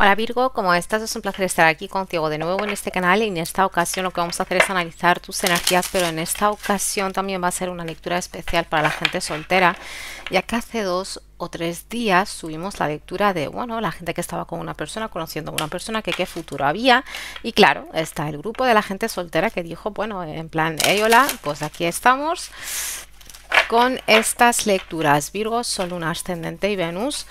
Hola Virgo, como estás? Es un placer estar aquí contigo de nuevo en este canal y en esta ocasión lo que vamos a hacer es analizar tus energías, pero en esta ocasión también va a ser una lectura especial para la gente soltera, ya que hace dos o tres días subimos la lectura de, bueno, la gente que estaba con una persona, conociendo a una persona, que qué futuro había. Y claro, está el grupo de la gente soltera que dijo, bueno, en plan, hey, hola, pues aquí estamos con estas lecturas. Virgo, Sol, Luna, Ascendente y Venus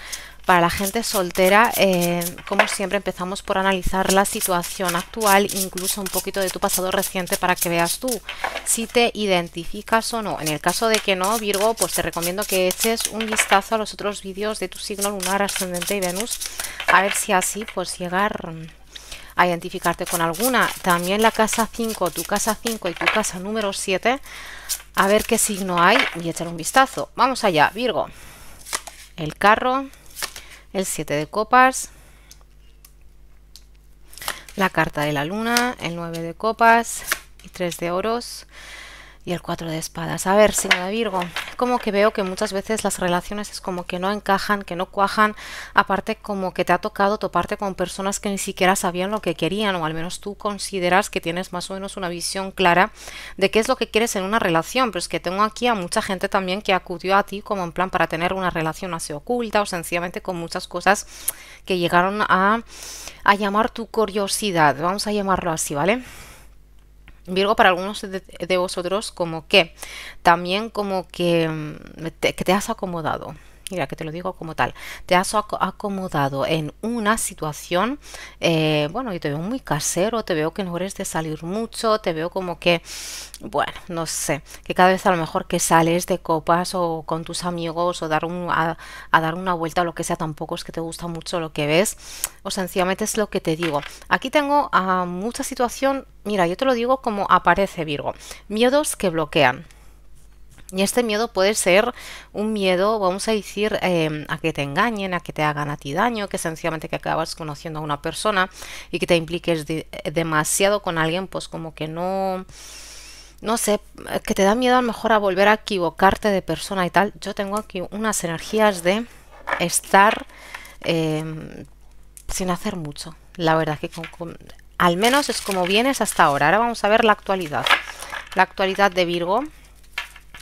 para la gente soltera, eh, como siempre, empezamos por analizar la situación actual, incluso un poquito de tu pasado reciente para que veas tú si te identificas o no. En el caso de que no, Virgo, pues te recomiendo que eches un vistazo a los otros vídeos de tu signo lunar, ascendente y Venus, a ver si así pues llegar a identificarte con alguna. También la casa 5, tu casa 5 y tu casa número 7, a ver qué signo hay y echar un vistazo. Vamos allá, Virgo. El carro, el 7 de copas, la carta de la luna, el 9 de copas y 3 de oros y el cuatro de espadas. A ver, señora Virgo, como que veo que muchas veces las relaciones es como que no encajan, que no cuajan, aparte como que te ha tocado toparte con personas que ni siquiera sabían lo que querían o al menos tú consideras que tienes más o menos una visión clara de qué es lo que quieres en una relación, pero es que tengo aquí a mucha gente también que acudió a ti como en plan para tener una relación así oculta o sencillamente con muchas cosas que llegaron a, a llamar tu curiosidad, vamos a llamarlo así, ¿vale? Virgo, para algunos de, vosotros como que también como que mm, que te has acomodado, mira que te lo digo como tal, te has acomodado en una situación, eh, bueno, yo te veo muy casero, te veo que no eres de salir mucho, te veo como que, bueno, no sé, que cada vez a lo mejor que sales de copas o con tus amigos o dar un, a, dar una vuelta o lo que sea, tampoco es que te gusta mucho lo que ves, o sencillamente es lo que te digo. Aquí tengo a mucha situación, mira, yo te lo digo como aparece Virgo, miedos que bloquean. Y este miedo puede ser un miedo, vamos a decir, em, a que te engañen, a que te hagan a ti daño, que sencillamente que acabas conociendo a una persona y que te impliques eh, demasiado con alguien, pues como que no, no sé, que te da miedo a lo mejor a volver a equivocarte de persona y tal. Yo tengo aquí unas energías de estar em, sin hacer mucho. La verdad que al menos es como vienes hasta ahora. Ahora vamos a ver la actualidad. La actualidad de Virgo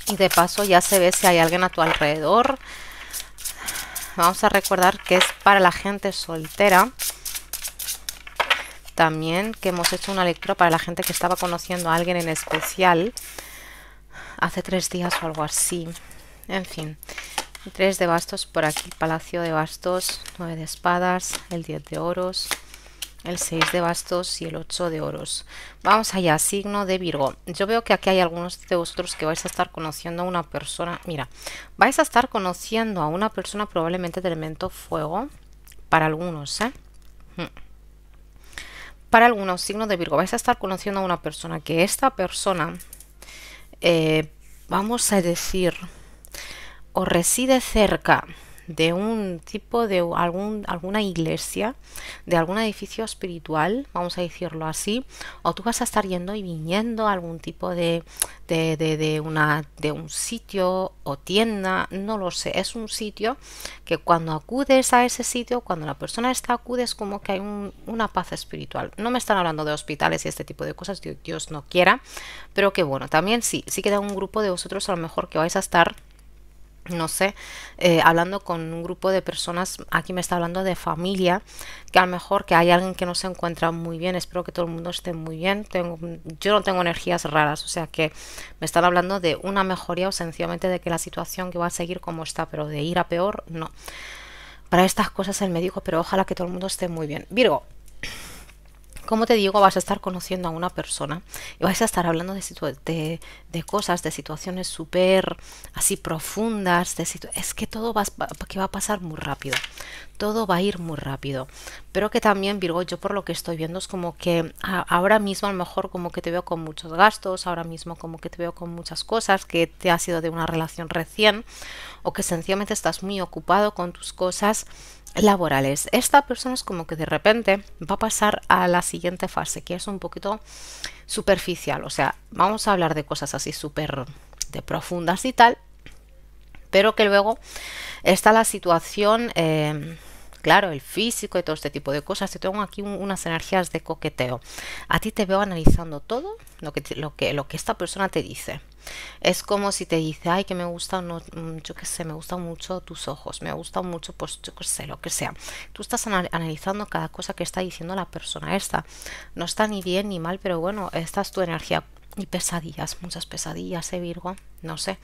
y de paso ya se ve si hay alguien a tu alrededor vamos a recordar que es para la gente soltera también que hemos hecho una lectura para la gente que estaba conociendo a alguien en especial hace tres días o algo así en fin tres de bastos por aquí palacio de bastos nueve de espadas el diez de oros el 6 de bastos y el 8 de oros. Vamos allá, signo de Virgo. Yo veo que aquí hay algunos de vosotros que vais a estar conociendo a una persona. Mira, vais a estar conociendo a una persona probablemente de elemento fuego. Para algunos, ¿eh? Hmm. Para algunos, signo de Virgo, vais a estar conociendo a una persona que esta persona, eh, vamos a decir, o reside cerca de un tipo de algún, alguna iglesia, de algún edificio espiritual, vamos a decirlo así, o tú vas a estar yendo y viniendo a algún tipo de, de, de, una, de un sitio o tienda, no lo sé, es un sitio que cuando acudes a ese sitio, cuando la persona está acude es como que hay una paz espiritual. No me están hablando de hospitales y este tipo de cosas, Dios, Dios no quiera, pero que bueno, también sí, sí queda un grupo de vosotros a lo mejor que vais a estar no sé, eh, hablando con un grupo de personas, aquí me está hablando de familia, que a lo mejor que hay alguien que no se encuentra muy bien, espero que todo el mundo esté muy bien, tengo, yo no tengo energías raras, o sea que me están hablando de una mejoría o sencillamente de que la situación que va a seguir como está, pero de ir a peor, no. Para estas cosas el me pero ojalá que todo el mundo esté muy bien. Virgo, como te digo, vas a estar conociendo a una persona y vas a estar hablando de, de, cosas, de situaciones súper así profundas, de es que todo va, que va a pasar muy rápido todo va a ir muy rápido. Pero que también, Virgo, yo por lo que estoy viendo es como que ahora mismo a lo mejor como que te veo con muchos gastos, ahora mismo como que te veo con muchas cosas, que te ha sido de una relación recién o que sencillamente estás muy ocupado con tus cosas laborales. Esta persona es como que de repente va a pasar a la siguiente fase, que es un poquito superficial. O sea, vamos a hablar de cosas así súper de profundas y tal, pero que luego está la situación, eh, claro, el físico y todo este tipo de cosas. Yo tengo aquí unas energías de coqueteo. A ti te veo analizando todo lo que, esta persona te dice. Es como si te dice, ay, que me gusta mm, yo qué sé, me gustan mucho tus ojos, me gustan mucho, pues yo qué sé, lo que sea. Tú estás analizando cada cosa que está diciendo la persona esta. No está ni bien ni mal, pero bueno, esta es tu energía. Y pesadillas, muchas pesadillas, ¿eh, Virgo? No sé,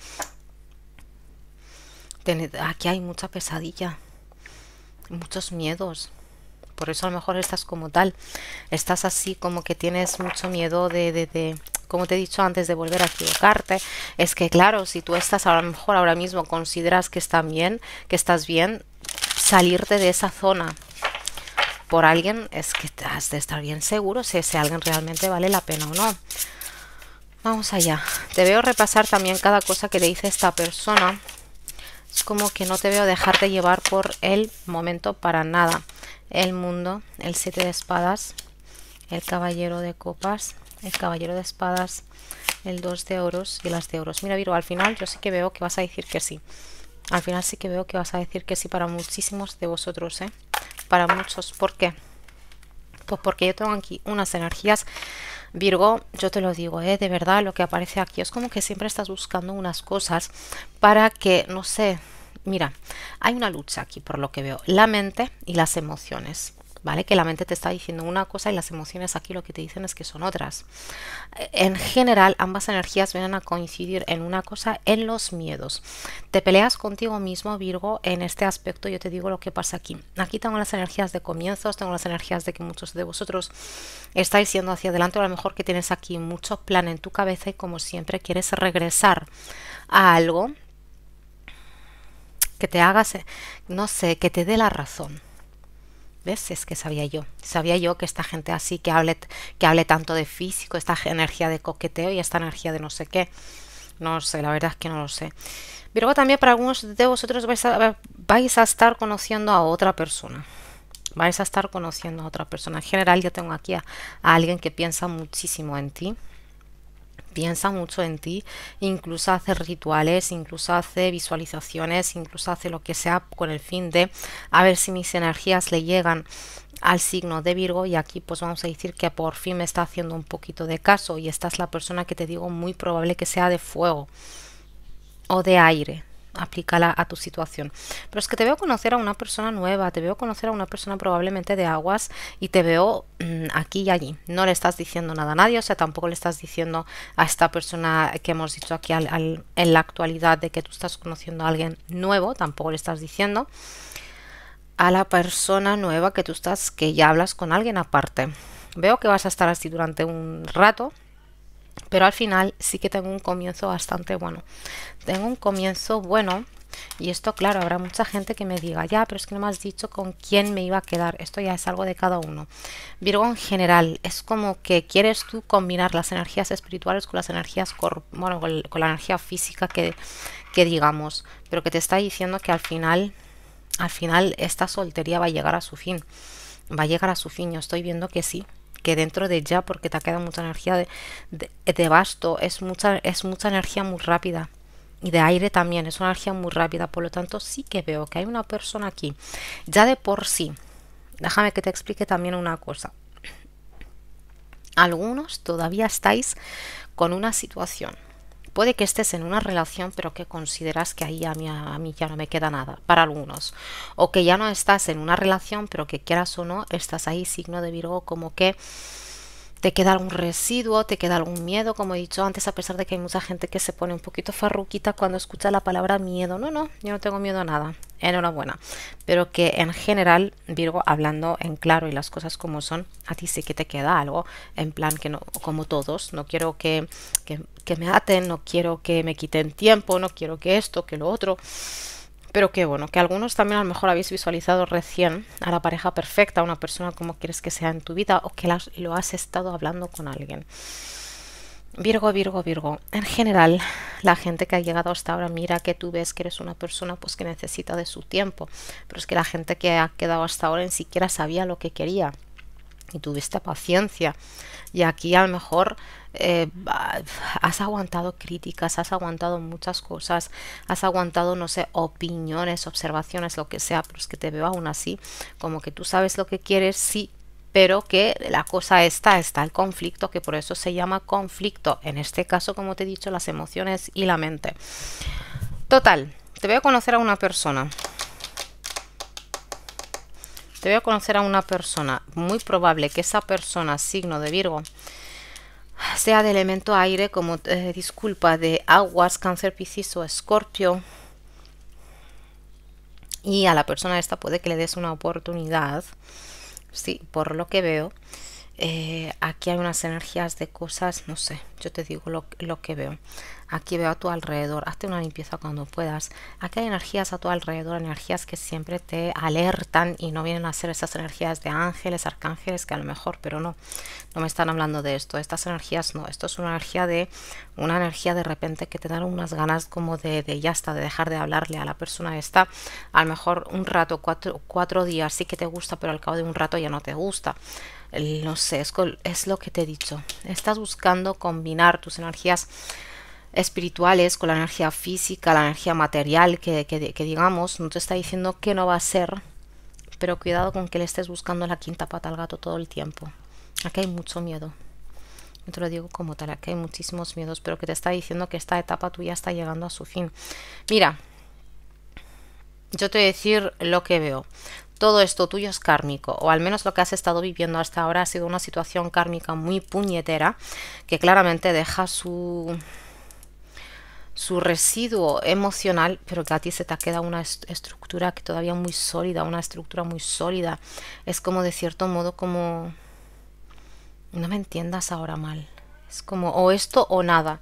aquí hay mucha pesadilla, muchos miedos. Por eso a lo mejor estás como tal, estás así como que tienes mucho miedo de, de, como te he dicho antes, de volver a equivocarte. Es que claro, si tú estás a lo mejor ahora mismo, consideras que está bien, que estás bien, salirte de esa zona por alguien es que has de estar bien seguro si ese alguien realmente vale la pena o no. Vamos allá. Te veo repasar también cada cosa que le dice esta persona como que no te veo de llevar por el momento para nada. El mundo, el 7 de espadas, el caballero de copas, el caballero de espadas, el 2 de oros y las de oros. Mira, Viro, al final yo sí que veo que vas a decir que sí. Al final sí que veo que vas a decir que sí para muchísimos de vosotros, ¿eh? Para muchos. ¿Por qué? Pues porque yo tengo aquí unas energías Virgo, yo te lo digo, ¿eh? de verdad lo que aparece aquí es como que siempre estás buscando unas cosas para que, no sé, mira, hay una lucha aquí por lo que veo, la mente y las emociones. ¿vale? Que la mente te está diciendo una cosa y las emociones aquí lo que te dicen es que son otras. En general, ambas energías vienen a coincidir en una cosa, en los miedos. Te peleas contigo mismo, Virgo, en este aspecto yo te digo lo que pasa aquí. Aquí tengo las energías de comienzos, tengo las energías de que muchos de vosotros estáis yendo hacia adelante, o a lo mejor que tienes aquí mucho plan en tu cabeza y como siempre quieres regresar a algo que te hagas, no sé, que te dé la razón ¿Ves? Es que sabía yo. Sabía yo que esta gente así, que hable, que hable tanto de físico, esta energía de coqueteo y esta energía de no sé qué. No sé, la verdad es que no lo sé. pero también para algunos de vosotros vais a, estar conociendo a otra persona. Vais a estar conociendo a otra persona. En general yo tengo aquí a alguien que piensa muchísimo en ti piensa mucho en ti, incluso hace rituales, incluso hace visualizaciones, incluso hace lo que sea con el fin de a ver si mis energías le llegan al signo de Virgo y aquí pues vamos a decir que por fin me está haciendo un poquito de caso y esta es la persona que te digo muy probable que sea de fuego o de aire, aplícala a tu situación. Pero es que te veo conocer a una persona nueva, te veo conocer a una persona probablemente de aguas y te veo mm, aquí y allí. No le estás diciendo nada a nadie, o sea, tampoco le estás diciendo a esta persona que hemos dicho aquí en la actualidad de que tú estás conociendo a alguien nuevo, tampoco le estás diciendo a la persona nueva que tú estás, que ya hablas con alguien aparte. Veo que vas a estar así durante un rato, pero al final sí que tengo un comienzo bastante bueno. Tengo un comienzo bueno y esto, claro, habrá mucha gente que me diga, ya, pero es que no me has dicho con quién me iba a quedar. Esto ya es algo de cada uno. Virgo en general, es como que quieres tú combinar las energías espirituales con las energías, bueno, con, la energía física que, que digamos, pero que te está diciendo que al final, al final esta soltería va a llegar a su fin. Va a llegar a su fin, yo estoy viendo que sí, que dentro de ya, porque te queda mucha energía de, de, basto, es mucha, es mucha energía muy rápida y de aire también, es una energía muy rápida, por lo tanto sí que veo que hay una persona aquí, ya de por sí. Déjame que te explique también una cosa. Algunos todavía estáis con una situación Puede que estés en una relación pero que consideras que ahí a mí, a mí ya no me queda nada, para algunos. O que ya no estás en una relación pero que quieras o no, estás ahí signo de Virgo como que te queda algún residuo, te queda algún miedo, como he dicho antes, a pesar de que hay mucha gente que se pone un poquito farruquita cuando escucha la palabra miedo. No, no, yo no tengo miedo a nada. Enhorabuena. Pero que en general, Virgo, hablando en claro y las cosas como son, a ti sí que te queda algo, en plan que no, como todos, no quiero que, que, que me aten, no quiero que me quiten tiempo, no quiero que esto, que lo otro. Pero qué bueno, que algunos también a lo mejor habéis visualizado recién a la pareja perfecta, a una persona como quieres que sea en tu vida o que lo has estado hablando con alguien. Virgo, Virgo, Virgo. En general, la gente que ha llegado hasta ahora mira que tú ves que eres una persona pues que necesita de su tiempo, pero es que la gente que ha quedado hasta ahora ni siquiera sabía lo que quería y tuviste paciencia. Y aquí a lo mejor eh, has aguantado críticas, has aguantado muchas cosas, has aguantado, no sé, opiniones, observaciones, lo que sea, pero es que te veo aún así, como que tú sabes lo que quieres, sí, pero que la cosa está, está el conflicto, que por eso se llama conflicto, en este caso, como te he dicho, las emociones y la mente. Total, te voy a conocer a una persona, te voy a conocer a una persona, muy probable que esa persona, signo de Virgo, sea de elemento aire, como eh, disculpa, de aguas, cáncer, piscis o escorpio. Y a la persona esta puede que le des una oportunidad, sí, por lo que veo. Eh, aquí hay unas energías de cosas, no sé, yo te digo lo que veo aquí veo a tu alrededor, hazte una limpieza cuando puedas. Aquí hay energías a tu alrededor, energías que siempre te alertan y no vienen a ser esas energías de ángeles, arcángeles, que a lo mejor, pero no, no me están hablando de esto. Estas energías no, esto es una energía de, una energía de repente que te dan unas ganas como de, ya está, de dejar de hablarle a la persona esta. A lo mejor un rato, cuatro, cuatro días sí que te gusta, pero al cabo de un rato ya no te gusta no sé, es, lo que te he dicho. Estás buscando combinar tus energías espirituales, con la energía física, la energía material que, digamos, no te está diciendo que no va a ser, pero cuidado con que le estés buscando la quinta pata al gato todo el tiempo. Aquí hay mucho miedo. Yo te lo digo como tal, aquí hay muchísimos miedos, pero que te está diciendo que esta etapa tuya está llegando a su fin. Mira, yo te voy a decir lo que veo. Todo esto tuyo es kármico, o al menos lo que has estado viviendo hasta ahora ha sido una situación kármica muy puñetera, que claramente deja su su residuo emocional, pero que a ti se te queda una estructura que todavía muy sólida, una estructura muy sólida. Es como de cierto modo como no me entiendas ahora mal. Es como o esto o nada.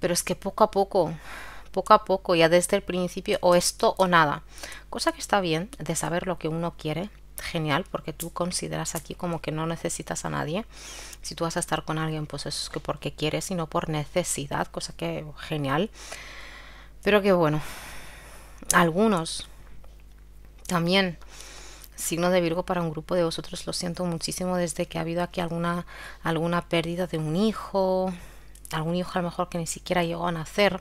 Pero es que poco a poco, poco a poco, ya desde el principio, o esto o nada. Cosa que está bien de saber lo que uno quiere, genial porque tú consideras aquí como que no necesitas a nadie. Si tú vas a estar con alguien, pues eso es que porque quieres y no por necesidad, cosa que genial. Pero que bueno, algunos también signo de Virgo para un grupo de vosotros, lo siento muchísimo desde que ha habido aquí alguna alguna pérdida de un hijo, algún hijo a lo mejor que ni siquiera llegó a nacer,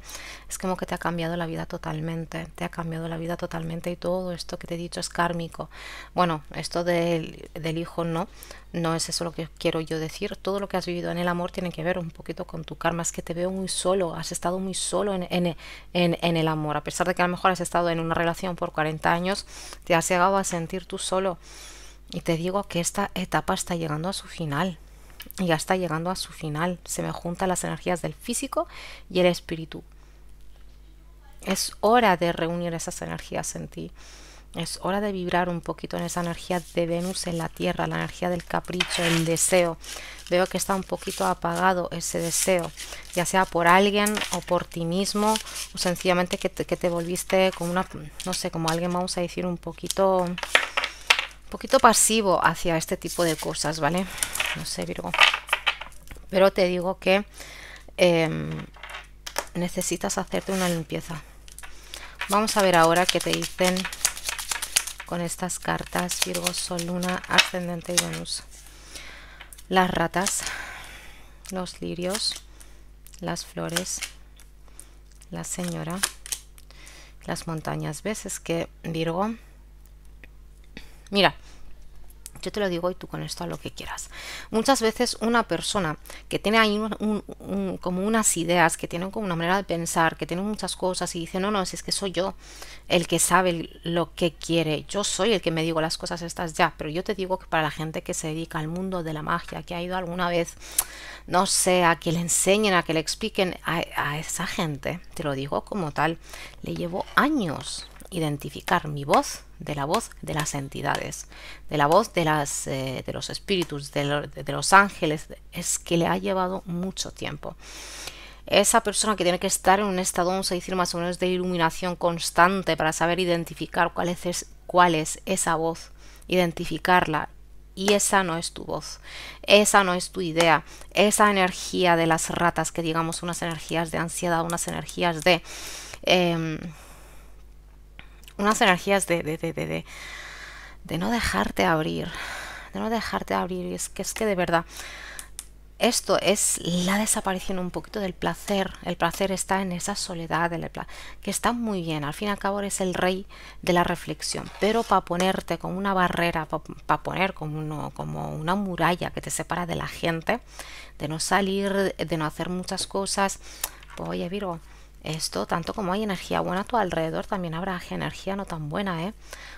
es como que te ha cambiado la vida totalmente, te ha cambiado la vida totalmente y todo esto que te he dicho es kármico. Bueno, esto del, hijo no, no es eso lo que quiero yo decir, todo lo que has vivido en el amor tiene que ver un poquito con tu karma, es que te veo muy solo, has estado muy solo en, en, en, en el amor, a pesar de que a lo mejor has estado en una relación por 40 años, te has llegado a sentir tú solo. Y te digo que esta etapa está llegando a su final y ya está llegando a su final. Se me juntan las energías del físico y el espíritu. Es hora de reunir esas energías en ti. Es hora de vibrar un poquito en esa energía de Venus en la Tierra, la energía del capricho, el deseo. Veo que está un poquito apagado ese deseo, ya sea por alguien o por ti mismo, o sencillamente que te, que te volviste como una, no sé, como alguien vamos a decir, un poquito un poquito pasivo hacia este tipo de cosas, ¿vale? No sé, Virgo. Pero te digo que em, necesitas hacerte una limpieza. Vamos a ver ahora qué te dicen con estas cartas, Virgo, Sol, Luna, Ascendente y Venus. Las ratas, los lirios, las flores, la señora, las montañas. ¿Ves? Es que Virgo, Mira, yo te lo digo y tú con esto a lo que quieras. Muchas veces una persona que tiene ahí como unas ideas, que tiene como una manera de pensar, que tiene muchas cosas y dice, no, no, si es que soy yo el que sabe lo que quiere, yo soy el que me digo las cosas estas ya, pero yo te digo que para la gente que se dedica al mundo de la magia, que ha ido alguna vez, no sé, a que le enseñen, a que le expliquen a esa gente, te lo digo como tal, le llevo años identificar mi voz de la voz de las entidades, de la voz de, las, eh, de los espíritus, de, los ángeles, es que le ha llevado mucho tiempo. Esa persona que tiene que estar en un estado, vamos a decir, más o menos de iluminación constante para saber identificar cuál es, cuál es esa voz, identificarla. Y esa no es tu voz, esa no es tu idea, esa energía de las ratas, que digamos unas energías de ansiedad, unas energías de... Em, unas energías de, de, de, de, de no dejarte abrir, de no dejarte abrir. Y es que, es que de verdad, esto es la desaparición un poquito del placer. El placer está en esa soledad, que está muy bien. Al fin y al cabo eres el rey de la reflexión. Pero para ponerte como una barrera, para poner como, uno, como una muralla que te separa de la gente, de no salir, de no hacer muchas cosas, pues oye Virgo, esto, tanto como hay energía buena a tu alrededor, también habrá energía no tan buena, ¿eh?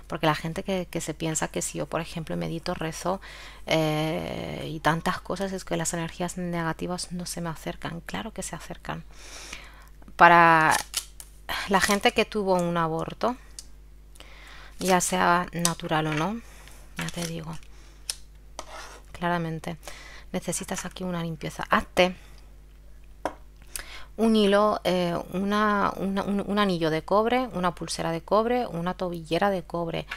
Porque la gente que, se piensa que si yo, por ejemplo, medito, rezo eh, y tantas cosas, es que las energías negativas no se me acercan. Claro que se acercan. Para la gente que tuvo un aborto, ya sea natural o no, ya te digo, claramente necesitas aquí una limpieza. Hazte un hilo, eh, una, un, anillo de cobre, una pulsera de cobre, una tobillera de cobre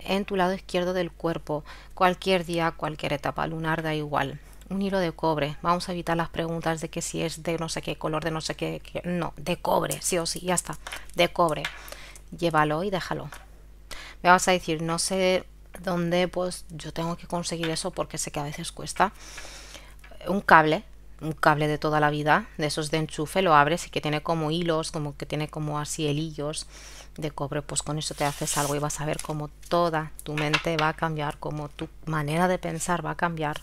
en tu lado izquierdo del cuerpo, cualquier día, cualquier etapa lunar, da igual. Un hilo de cobre. Vamos a evitar las preguntas de que si es de no sé qué color, de no sé qué. qué. No, de cobre, sí o sí, ya está. De cobre. Llévalo y déjalo. Me vas a decir, no sé dónde, pues yo tengo que conseguir eso porque sé que a veces cuesta. Un cable, un cable de toda la vida, de esos de enchufe, lo abres y que tiene como hilos, como que tiene como así helillos de cobre, pues con eso te haces algo y vas a ver cómo toda tu mente va a cambiar, cómo tu manera de pensar va a cambiar.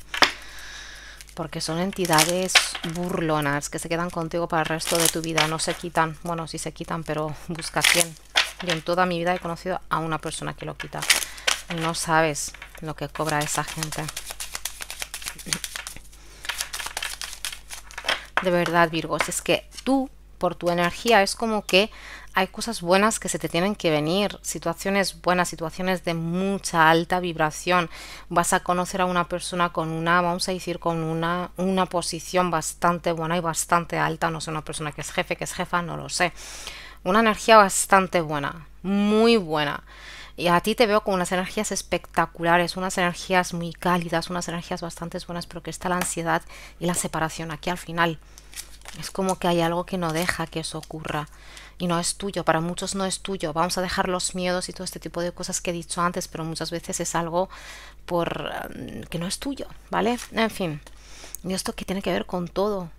Porque son entidades burlonas que se quedan contigo para el resto de tu vida, no se quitan, bueno, sí se quitan, pero busca quién. y en toda mi vida he conocido a una persona que lo quita. No sabes lo que cobra esa gente de verdad, Virgo, es que tú, por tu energía, es como que hay cosas buenas que se te tienen que venir, situaciones buenas, situaciones de mucha alta vibración. Vas a conocer a una persona con una, vamos a decir, con una, una posición bastante buena y bastante alta. No sé, una persona que es jefe, que es jefa, no lo sé. Una energía bastante buena, muy buena. Y a ti te veo con unas energías espectaculares, unas energías muy cálidas, unas energías bastante buenas, pero que está la ansiedad y la separación aquí al final. Es como que hay algo que no deja que eso ocurra. Y no es tuyo, para muchos no es tuyo. Vamos a dejar los miedos y todo este tipo de cosas que he dicho antes, pero muchas veces es algo por mm, que no es tuyo, ¿vale? En fin. Y esto que tiene que ver con todo.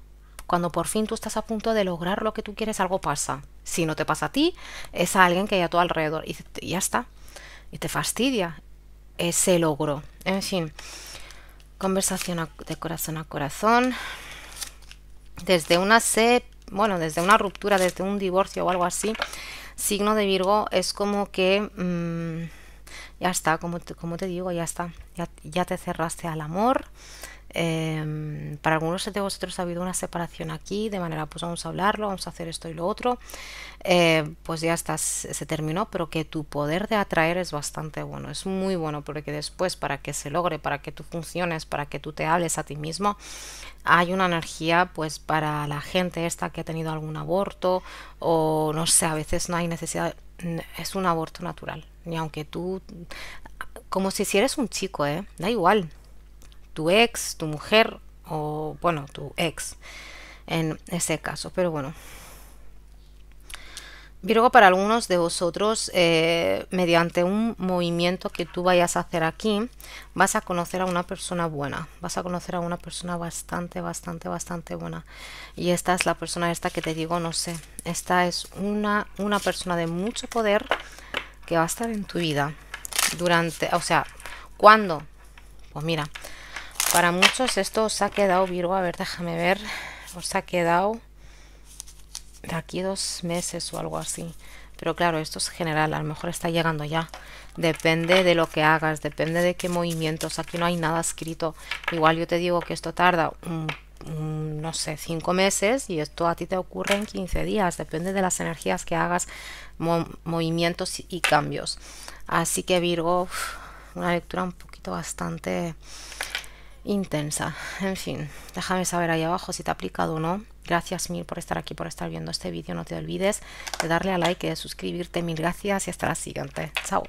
Cuando por fin tú estás a punto de lograr lo que tú quieres, algo pasa. Si no te pasa a ti, es a alguien que hay a tu alrededor. Y ya está y te fastidia ese logro. En fin, conversación de corazón a corazón. Desde una sed, bueno, desde una ruptura, desde un divorcio o algo así, signo de Virgo es como que mm, ya está, como te, como te digo, ya está, ya, ya te cerraste al amor, Em, para algunos de vosotros ha habido una separación aquí, de manera pues vamos a hablarlo, vamos a hacer esto y lo otro. Eh, pues ya está, se terminó, pero que tu poder de atraer es bastante bueno, es muy bueno, porque después para que se logre, para que tú funciones, para que tú te hables a ti mismo, hay una energía pues para la gente esta que ha tenido algún aborto o no sé, a veces no hay necesidad, es un aborto natural, ni aunque tú, como si, si eres un chico, ¿eh? da igual tu ex, tu mujer o, bueno, tu ex en ese caso. Pero bueno. Virgo, para algunos de vosotros, eh, mediante un movimiento que tú vayas a hacer aquí, vas a conocer a una persona buena, vas a conocer a una persona bastante, bastante, bastante buena. Y esta es la persona esta que te digo, no sé, esta es una, una persona de mucho poder que va a estar en tu vida durante, o sea, ¿cuándo? Pues mira, para muchos esto os ha quedado, Virgo, a ver, déjame ver, os ha quedado de aquí dos meses o algo así. Pero claro, esto es general, a lo mejor está llegando ya. Depende de lo que hagas, depende de qué movimientos. Aquí no hay nada escrito. Igual yo te digo que esto tarda no sé, cinco meses y esto a ti te ocurre en 15 días, depende de las energías que hagas, movimientos y cambios. Así que Virgo, una lectura un poquito bastante intensa. En fin, déjame saber ahí abajo si te ha aplicado o no. Gracias mil por estar aquí, por estar viendo este vídeo. No te olvides de darle a like y de suscribirte. Mil gracias y hasta la siguiente. Chao.